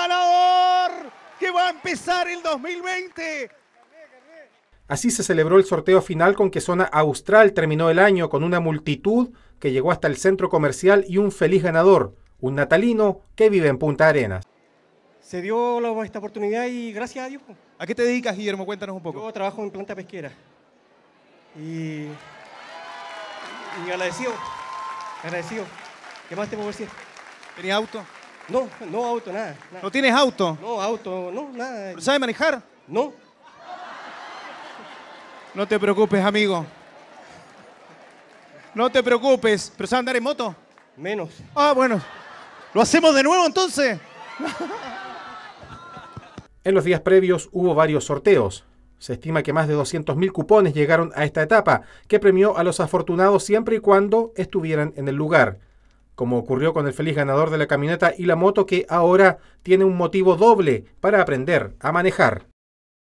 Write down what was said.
ganador que va a empezar el 2020. Así se celebró el sorteo final con que Zona Austral terminó el año con una multitud que llegó hasta el centro comercial y un feliz ganador, un natalino que vive en Punta Arenas. Se dio esta oportunidad y gracias a Dios. Pues. ¿A qué te dedicas, Guillermo? Cuéntanos un poco. Yo trabajo en planta pesquera. Y, y agradecido, agradecido. ¿Qué más te puedo decir? ¿Tenía auto? No, no auto, nada, ¿No tienes auto? No, auto, no, nada. ¿Pero ¿Sabes manejar? No. No te preocupes, amigo. No te preocupes. ¿Pero sabes andar en moto? Menos. Ah, bueno. ¿Lo hacemos de nuevo entonces? en los días previos hubo varios sorteos. Se estima que más de 200.000 cupones llegaron a esta etapa, que premió a los afortunados siempre y cuando estuvieran en el lugar como ocurrió con el feliz ganador de la camioneta y la moto que ahora tiene un motivo doble para aprender a manejar.